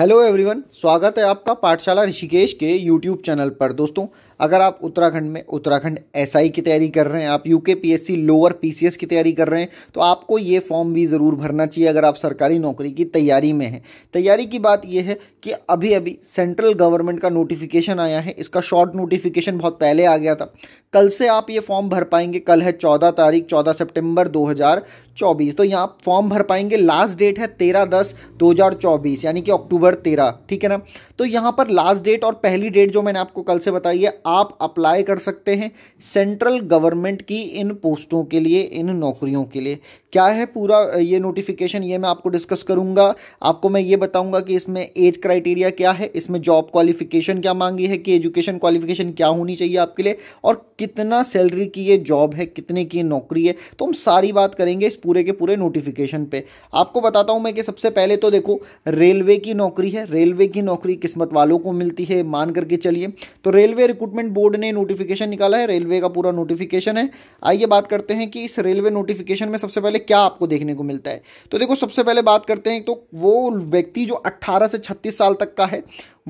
hello everyone स्वागत है आपका पाठशाला ऋषिकेश के यूट्यूब चैनल पर दोस्तों अगर आप उत्तराखंड में उत्तराखंड एसआई की तैयारी कर रहे हैं आप यूके पीएससी लोअर पीसीएस की तैयारी कर रहे हैं तो आपको ये फॉर्म भी ज़रूर भरना चाहिए अगर आप सरकारी नौकरी की तैयारी में हैं तैयारी की बात यह है कि अभी अभी सेंट्रल गवर्नमेंट का नोटिफिकेशन आया है इसका शॉर्ट नोटिफिकेशन बहुत पहले आ गया था कल से आप ये फॉर्म भर पाएंगे कल है चौदह तारीख चौदह सेप्टेम्बर दो चौबीस तो यहाँ फॉर्म भर पाएंगे लास्ट डेट है तेरह दस दो हज़ार चौबीस यानी कि अक्टूबर तेरह ठीक है ना तो यहाँ पर लास्ट डेट और पहली डेट जो मैंने आपको कल से बताई है आप अप्लाई कर सकते हैं सेंट्रल गवर्नमेंट की इन पोस्टों के लिए इन नौकरियों के लिए क्या है पूरा ये नोटिफिकेशन ये मैं आपको डिस्कस करूंगा आपको मैं ये बताऊंगा कि इसमें एज क्राइटेरिया क्या है इसमें जॉब क्वालिफिकेशन क्या मांगी है कि एजुकेशन क्वालिफिकेशन क्या होनी चाहिए आपके लिए और कितना सैलरी की ये जॉब है कितने की नौकरी है तो हम सारी बात करेंगे इस पूरे के पूरे नोटिफिकेशन पर आपको बताता हूँ मैं कि सबसे पहले तो देखो रेलवे की नौकरी है रेलवे की नौकरी किस्मत वालों को मिलती है मान करके चलिए तो रेलवे रिक्रूटमेंट डेवलपमेंट बोर्ड ने नोटिफिकेशन निकाला है रेलवे का पूरा नोटिफिकेशन है आइए बात करते हैं कि इस रेलवे नोटिफिकेशन में सबसे पहले क्या आपको देखने को मिलता है तो देखो सबसे पहले बात करते हैं तो वो व्यक्ति जो अट्ठारह से छत्तीस साल तक का है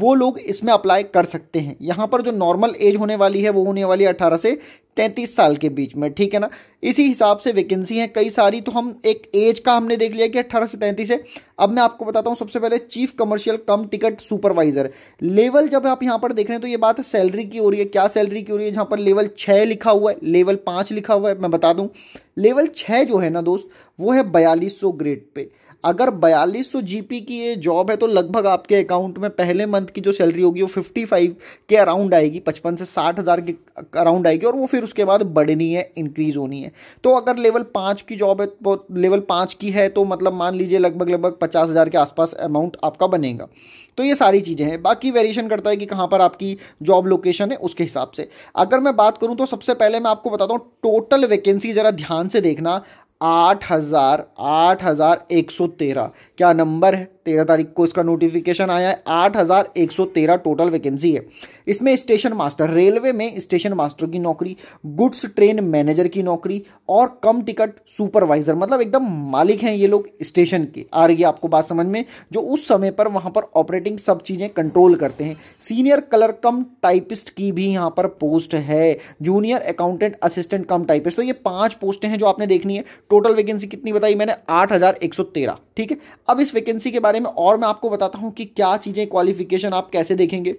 वो लोग इसमें अप्लाई कर सकते हैं यहाँ पर जो नॉर्मल एज होने वाली है वो होने वाली है अठारह से तैंतीस साल के बीच में ठीक है ना इसी हिसाब से वैकेंसी हैं कई सारी तो हम एक एज का हमने देख लिया कि अट्ठारह से तैंतीस है अब मैं आपको बताता हूँ सबसे पहले chief commercial cum ticket supervisor level जब आप यहाँ पर देख रहे हैं तो ये बात सैलरी की हो रही है क्या सैलरी की हो रही है जहाँ पर लेवल छः लिखा हुआ है लेवल पाँच लिखा हुआ है मैं बता दूँ लेवल छः जो है ना दोस्त वो है बयालीस ग्रेड पे अगर 4200 जीपी की ये जॉब है तो लगभग आपके अकाउंट में पहले मंथ की जो सैलरी होगी वो 55 के अराउंड आएगी 55 से साठ हज़ार के अराउंड आएगी और वो फिर उसके बाद बढ़नी है इंक्रीज़ होनी है तो अगर लेवल पाँच की जॉब है तो लेवल पाँच की है तो मतलब मान लीजिए लगभग लगभग पचास हज़ार के आसपास अमाउंट आपका बनेगा तो ये सारी चीज़ें हैं बाकी वेरिएशन करता है कि कहाँ पर आपकी जॉब लोकेशन है उसके हिसाब से अगर मैं बात करूँ तो सबसे पहले मैं आपको बताता हूँ टोटल वैकेंसी ज़रा ध्यान से देखना आठ हज़ार आठ हज़ार एक सौ तेरह क्या नंबर है तेरह तारीख को इसका नोटिफिकेशन आया है आठ हज़ार एक सौ तेरह टोटल वैकेंसी है इसमें स्टेशन मास्टर रेलवे में स्टेशन मास्टर की नौकरी गुड्स ट्रेन मैनेजर की नौकरी और कम टिकट सुपरवाइजर मतलब एकदम मालिक हैं ये लोग स्टेशन के आ रही है आपको बात समझ में जो उस समय पर वहाँ पर ऑपरेटिंग सब चीज़ें कंट्रोल करते हैं सीनियर कलर कम टाइपिस्ट की भी यहाँ पर पोस्ट है junior accountant assistant cum typist तो ये पांच पोस्टें हैं जो आपने देखनी है टोटल वैकेंसी कितनी बताई मैंने आठ हज़ार एक सौ तेरह ठीक है अब इस वैकेंसी के बारे में और मैं आपको बताता हूँ कि क्या चीज़ें क्वालिफिकेशन आप कैसे देखेंगे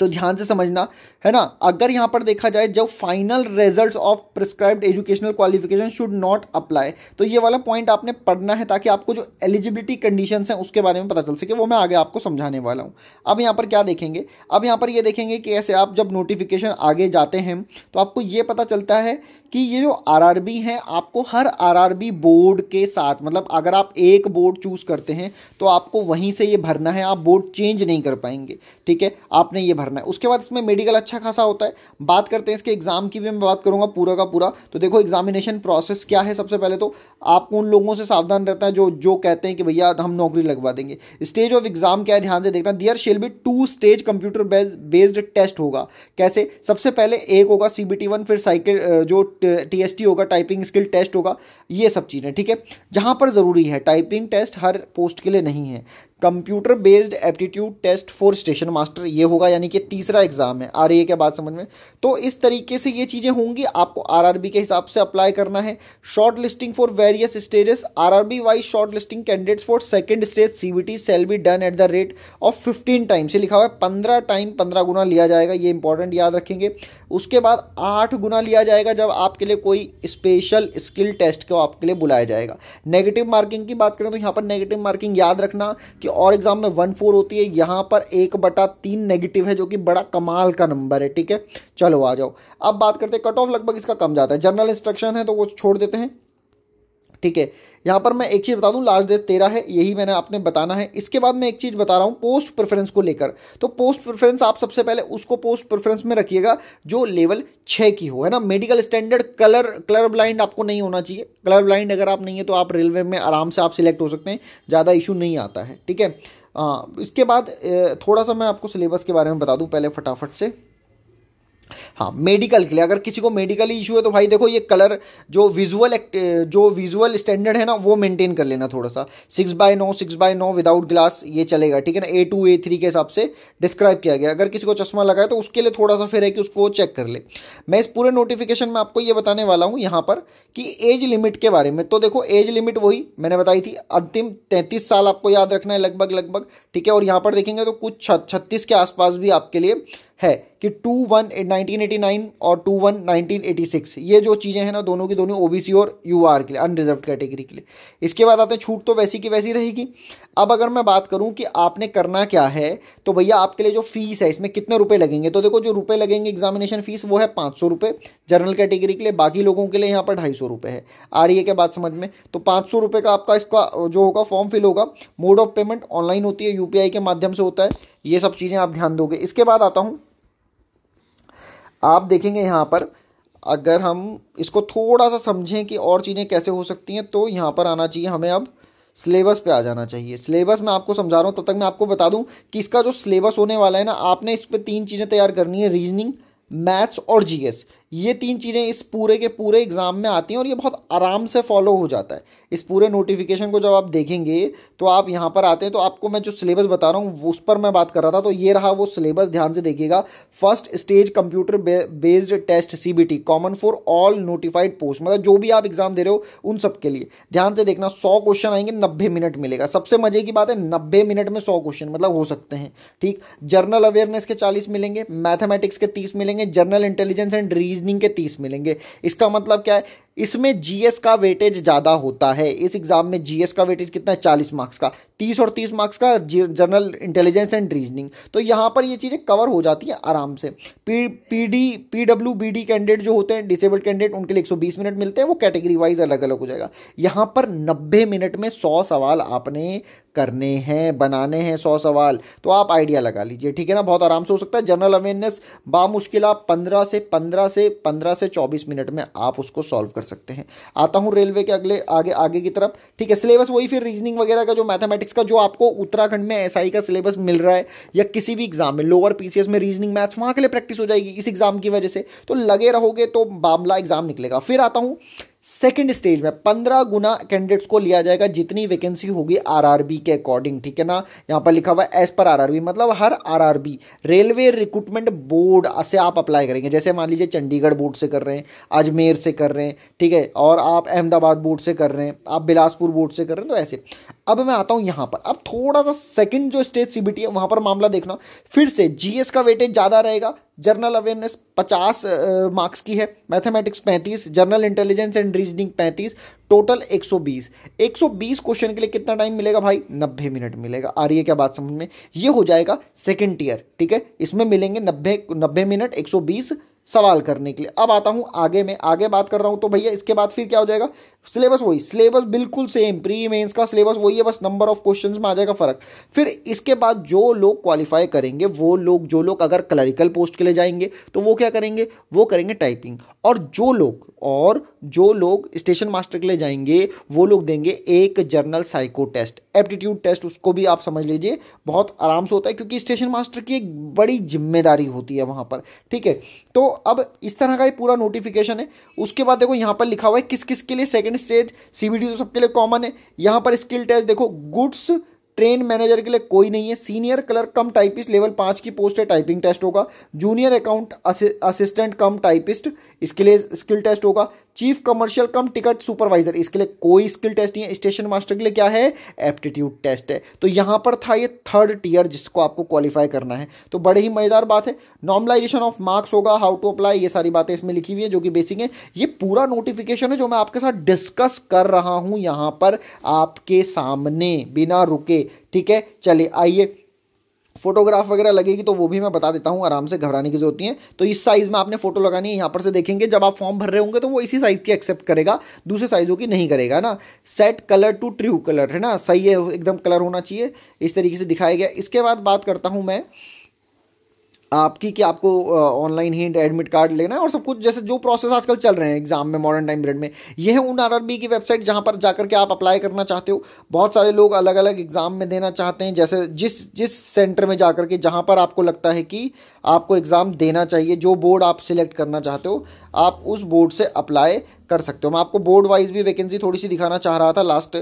तो ध्यान से समझना है ना अगर यहाँ पर देखा जाए जब final results of prescribed educational qualification should not apply तो ये वाला पॉइंट आपने पढ़ना है ताकि आपको जो एलिजिबिलिटी कंडीशन हैं उसके बारे में पता चल सके वो मैं आगे आपको समझाने वाला हूँ अब यहाँ पर क्या देखेंगे अब यहाँ पर ये देखेंगे कि ऐसे आप जब नोटिफिकेशन आगे जाते हैं तो आपको ये पता चलता है कि ये जो आरआरबी है आपको हर आरआरबी बोर्ड के साथ मतलब अगर आप एक बोर्ड चूज़ करते हैं तो आपको वहीं से ये भरना है आप बोर्ड चेंज नहीं कर पाएंगे ठीक है आपने ये भरना है उसके बाद इसमें मेडिकल अच्छा खासा होता है बात करते हैं इसके एग्ज़ाम की भी मैं बात करूँगा पूरा का पूरा तो देखो एग्जामिनेशन प्रोसेस क्या है सबसे पहले तो आपको उन लोगों से सावधान रहता है जो जो कहते हैं कि भैया हम नौकरी लगवा देंगे स्टेज ऑफ एग्ज़ाम क्या है ध्यान से देखना there shall be two stage computer based test होगा कैसे सबसे पहले एक होगा सी बी टी वन फिर साइकिल जो टी होगा टाइपिंग स्किल टेस्ट होगा ये सब चीज़ें ठीक है जहाँ पर ज़रूरी है टाइपिंग टेस्ट हर पोस्ट के लिए नहीं है computer based aptitude test for station master ये होगा यानी कि तीसरा एग्जाम है आ रही है क्या बात समझ में तो इस तरीके से ये चीज़ें होंगी आपको आरआरबी के हिसाब से अप्लाई करना है short listing for various stages RRB wise short listing candidates for second stage CBT shall be done at the rate of fifteen time से लिखा हुआ है पंद्रह टाइम पंद्रह गुना लिया जाएगा ये इंपॉर्टेंट याद रखेंगे उसके बाद आठ गुना लिया जाएगा जब आपके लिए कोई स्पेशल स्किल टेस्ट को आपके लिए बुलाया जाएगा नेगेटिव मार्किंग की बात करें तो यहाँ पर नेगेटिव मार्किंग याद रखना कि और एग्ज़ाम में वन फोर होती है यहाँ पर एक बटा तीन नेगेटिव है जो कि बड़ा कमाल का नंबर है ठीक है चलो आ जाओ अब बात करते हैं कट ऑफ लगभग इसका कम जाता है जनरल इंस्ट्रक्शन है तो वो छोड़ देते हैं ठीक है यहाँ पर मैं एक चीज़ बता दूँ लास्ट डेट तेरह है यही मैंने आपने बताना है इसके बाद मैं एक चीज़ बता रहा हूँ पोस्ट प्रेफरेंस को लेकर तो पोस्ट प्रेफरेंस आप सबसे पहले उसको पोस्ट प्रेफरेंस में रखिएगा जो लेवल छः की हो है ना medical standard colour colour blind आपको नहीं होना चाहिए कलर ब्लाइंड अगर आप नहीं है तो आप रेलवे में आराम से आप सिलेक्ट हो सकते हैं ज़्यादा इशू नहीं आता है ठीक है इसके बाद थोड़ा सा मैं आपको सिलेबस के बारे में बता दूँ पहले फटाफट से हाँ मेडिकल के लिए अगर किसी को मेडिकल इशू है तो भाई देखो ये कलर जो विजुअल जो विजुअल स्टैंडर्ड है ना वो मेंटेन कर लेना थोड़ा सा six by no six by no without glass ये चलेगा ठीक है ना ए टू ए थ्री के हिसाब से डिस्क्राइब किया गया अगर किसी को चश्मा लगाए तो उसके लिए थोड़ा सा फिर है कि उसको चेक कर ले मैं इस पूरे नोटिफिकेशन में आपको ये बताने वाला हूँ यहाँ पर कि एज लिमिट के बारे में तो देखो एज लिमिट वही मैंने बताई थी अंतिम तैंतीस साल आपको याद रखना है लगभग लगभग ठीक है और यहाँ पर देखेंगे तो कुछ छत्तीस के आसपास भी आपके लिए है कि टू वन नाइनटीन 1989 और टू वन ये जो चीज़ें हैं ना दोनों की दोनों ओबीसी और यूआर के लिए अनरिजर्व कैटेगरी के लिए इसके बाद आते हैं छूट तो वैसी की वैसी रहेगी अब अगर मैं बात करूं कि आपने करना क्या है तो भैया आपके लिए जो फीस है इसमें कितने रुपए लगेंगे तो देखो जो रुपए लगेंगे एग्जामिनेशन फीस वो है पाँच सौ रुपये जनरल कैटेगरी के लिए बाकी लोगों के लिए यहाँ पर ढाई सौ रुपये है आ रही है क्या बात समझ में तो पाँच सौ रुपये का आपका इसका जो होगा फॉर्म फिल होगा मोड ऑफ पेमेंट ऑनलाइन होती है यूपीआई के माध्यम से होता है ये सब चीज़ें आप ध्यान दोगे इसके बाद आता हूँ आप देखेंगे यहाँ पर अगर हम इसको थोड़ा सा समझें कि और चीज़ें कैसे हो सकती हैं तो यहाँ पर आना चाहिए हमें अब सिलेबस पे आ जाना चाहिए सिलेबस मैं आपको समझा रहा हूँ तब तो तक मैं आपको बता दूँ कि इसका जो सिलेबस होने वाला है ना आपने इस पर तीन चीज़ें तैयार करनी है रीजनिंग मैथ्स और जीएस ये तीन चीज़ें इस पूरे के पूरे एग्ज़ाम में आती हैं और ये बहुत आराम से फॉलो हो जाता है इस पूरे नोटिफिकेशन को जब आप देखेंगे तो आप यहाँ पर आते हैं तो आपको मैं जो सिलेबस बता रहा हूँ उस पर मैं बात कर रहा था तो ये रहा वो सिलेबस ध्यान से देखिएगा first stage computer based test C common for all notified post मतलब जो भी आप एग्ज़ाम दे रहे हो उन सब के लिए ध्यान से देखना सौ क्वेश्चन आएंगे नब्बे मिनट मिलेगा सबसे मजे की बात है नब्बे मिनट में सौ क्वेश्चन मतलब हो सकते हैं ठीक जर्नल अवेयरनेस के चालीस मिलेंगे मैथमेटिक्स के तीस मिलेंगे general intelligence and reason reasoning के तीस मिलेंगे इसका मतलब क्या है इसमें जीएस का वेटेज ज़्यादा होता है इस एग्ज़ाम में जीएस का वेटेज कितना है चालीस मार्क्स का तीस और तीस मार्क्स का जनरल इंटेलिजेंस एंड रीजनिंग तो यहाँ पर ये चीज़ें कवर हो जाती हैं आराम से P P D P W B D candidate जो होते हैं डिसेबल्ड कैंडिडेट उनके लिए एक सौ बीस मिनट मिलते हैं वो कैटेगरी वाइज अलग अलग हो जाएगा यहाँ पर नब्बे मिनट में सौ सवाल आपने करने हैं बनाने हैं सौ सवाल तो आप आइडिया लगा लीजिए ठीक है ना बहुत आराम से हो सकता है जनरल अवेयरनेस बामुश्किल आप पंद्रह से पंद्रह से पंद्रह से चौबीस मिनट में आप उसको सॉल्व कर सकते हैं आता हूँ रेलवे के अगले आगे आगे की तरफ ठीक है सिलेबस वही फिर रीजनिंग वगैरह का जो मैथमेटिक्स का जो आपको उत्तराखंड में एसआई का सिलेबस मिल रहा है या किसी भी एग्जाम में लोअर पी में रीजनिंग मैथ्स वहाँ के लिए प्रैक्टिस हो जाएगी इस एग्जाम की वजह से तो लगे रहोगे तो मामला एग्जाम निकलेगा फिर आता हूँ सेकेंड स्टेज में पंद्रह गुना कैंडिडेट्स को लिया जाएगा जितनी वैकेंसी होगी आरआरबी के अकॉर्डिंग ठीक है ना यहाँ पर लिखा हुआ है एज पर आरआरबी मतलब हर आरआरबी रेलवे रिक्रूटमेंट बोर्ड से आप अप्लाई करेंगे जैसे मान लीजिए चंडीगढ़ बोर्ड से कर रहे हैं अजमेर से कर रहे हैं ठीक है और आप अहमदाबाद बोर्ड से कर रहे हैं आप बिलासपुर बोर्ड से कर रहे हैं तो ऐसे अब मैं आता हूँ यहाँ पर अब थोड़ा सा सेकंड जो स्टेज सीबीटी है वहां पर मामला देखना फिर से जीएस का वेटेज ज़्यादा रहेगा जनरल अवेयरनेस 50 मार्क्स की है mathematics 35 general intelligence and reasoning 35 total 120 120 question के लिए कितना टाइम मिलेगा भाई 90 मिनट मिलेगा आ रही है क्या बात समझ में ये हो जाएगा सेकेंड ईयर ठीक है इसमें मिलेंगे नब्बे नब्बे मिनट एक सवाल करने के लिए अब आता हूँ आगे में आगे बात कर रहा हूँ तो भैया इसके बाद फिर क्या हो जाएगा सिलेबस वही सिलेबस बिल्कुल सेम प्री मेंस का सिलेबस वही है बस नंबर ऑफ क्वेश्चंस में आ जाएगा फ़र्क फिर इसके बाद जो लोग क्वालिफाई करेंगे वो लोग जो लोग अगर क्लरिकल पोस्ट के लिए जाएंगे तो वो क्या करेंगे वो करेंगे टाइपिंग और जो लोग और जो लोग स्टेशन मास्टर के लिए जाएंगे वो लोग देंगे एक general psycho test aptitude test उसको भी आप समझ लीजिए बहुत आराम से होता है क्योंकि स्टेशन मास्टर की एक बड़ी जिम्मेदारी होती है वहाँ पर ठीक है तो अब इस तरह का ये पूरा नोटिफिकेशन है उसके बाद देखो यहाँ पर लिखा हुआ है किस किस के लिए सेकेंड स्टेज सी तो सबके लिए कॉमन है यहाँ पर स्किल टेस्ट देखो गुड्स ट्रेन मैनेजर के लिए कोई नहीं है senior clerk cum typist level पाँच की पोस्ट है टाइपिंग टेस्ट होगा junior account assistant cum typist इसके लिए स्किल टेस्ट होगा chief commercial cum ticket supervisor इसके लिए कोई स्किल टेस्ट नहीं है स्टेशन मास्टर के लिए क्या है एप्टीट्यूड टेस्ट है तो यहाँ पर था ये थर्ड टीयर जिसको आपको क्वालिफाई करना है तो बड़े ही मज़ेदार बात है नॉर्मलाइजेशन ऑफ मार्क्स होगा हाउ टू अप्लाई ये सारी बातें इसमें लिखी हुई है जो कि बेसिक है ये पूरा नोटिफिकेशन है जो मैं आपके साथ डिस्कस कर रहा हूँ यहाँ पर आपके सामने बिना रुके ठीक है चलिए आइए फोटोग्राफ वगैरह लगेगी तो वो भी मैं बता देता हूँ आराम से घबराने की जरूरत नहीं है तो इस साइज़ में आपने फोटो लगानी है यहाँ पर से देखेंगे जब आप फॉर्म भर रहे होंगे तो वो इसी साइज़ की एक्सेप्ट करेगा दूसरे साइज़ों की नहीं करेगा ना set colour to true colour है ना सही है एकदम कलर होना चाहिए इस तरीके से दिखाया गया इसके बाद बात करता हूँ मैं आपकी कि आपको ऑनलाइन ही एडमिट कार्ड लेना है और सब कुछ जैसे जो प्रोसेस आजकल चल रहे हैं एग्जाम में मॉडर्न टाइम पीरियड में ये है उन आरआरबी की वेबसाइट जहाँ पर जाकर के आप अप्लाई करना चाहते हो बहुत सारे लोग अलग अलग एग्जाम में देना चाहते हैं जैसे जिस जिस सेंटर में जाकर के जहाँ पर आपको लगता है कि आपको एग्ज़ाम देना चाहिए जो बोर्ड आप सिलेक्ट करना चाहते हो आप उस बोर्ड से अप्लाई कर सकते हो मैं आपको बोर्ड वाइज भी वैकेंसी थोड़ी सी दिखाना चाह रहा था लास्ट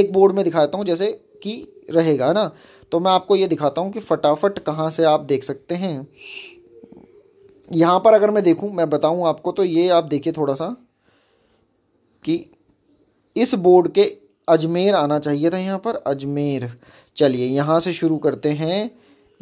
एक बोर्ड में दिखाता हूँ जैसे की रहेगा ना तो मैं आपको ये दिखाता हूँ कि फटाफट कहाँ से आप देख सकते हैं यहाँ पर अगर मैं देखूँ मैं बताऊँ आपको तो ये आप देखिए थोड़ा सा कि इस बोर्ड के अजमेर आना चाहिए था यहाँ पर अजमेर चलिए यहाँ से शुरू करते हैं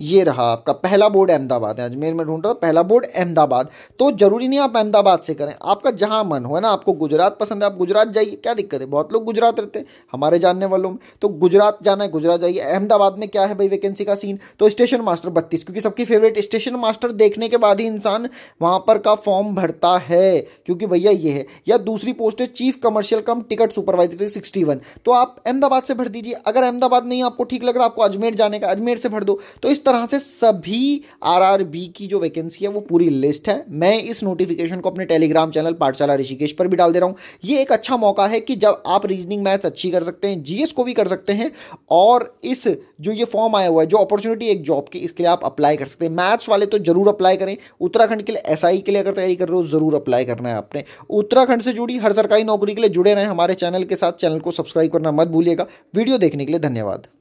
ये रहा आपका पहला बोर्ड अहमदाबाद है अजमेर में ढूंढ रहा था पहला बोर्ड अहमदाबाद तो जरूरी नहीं आप अहमदाबाद से करें आपका जहाँ मन हो है ना आपको गुजरात पसंद है आप गुजरात जाइए क्या दिक्कत है बहुत लोग गुजरात रहते हैं हमारे जानने वालों में तो गुजरात जाना है गुजरात जाइए अहमदाबाद में क्या है भाई वैकेंसी का सीन तो स्टेशन मास्टर बत्तीस क्योंकि सबकी फेवरेट स्टेशन मास्टर देखने के बाद ही इंसान वहाँ पर का फॉर्म भरता है क्योंकि भैया ये है या दूसरी पोस्ट है chief commercial cum ticket supervisor sixty one तो आप अहमदाबाद से भर दीजिए अगर अहमदाबाद नहीं आपको ठीक लग रहा आपको अजमेर जाने का अजमेर से भर दो तो इस तरह से सभी आरआरबी की जो वैकेंसी है वो पूरी लिस्ट है मैं इस नोटिफिकेशन को अपने टेलीग्राम चैनल पाठशाला ऋषिकेश पर भी डाल दे रहा हूँ ये एक अच्छा मौका है कि जब आप रीजनिंग मैथ्स अच्छी कर सकते हैं जीएस को भी कर सकते हैं और इस जो ये फॉर्म आया हुआ है जो अपॉर्चुनिटी एक जॉब की इसके लिए आप अप्लाई कर सकते हैं मैथ्स वाले तो जरूर अप्लाई करें उत्तराखंड के लिए एस के लिए अगर तैयारी कर रहे हो जरूर अप्लाई करना है आपने उत्तराखंड से जुड़ी हर सरकारी नौकरी के लिए जुड़े रहें हमारे चैनल के साथ चैनल को सब्सक्राइब करना मत भूलिएगा वीडियो देखने के लिए धन्यवाद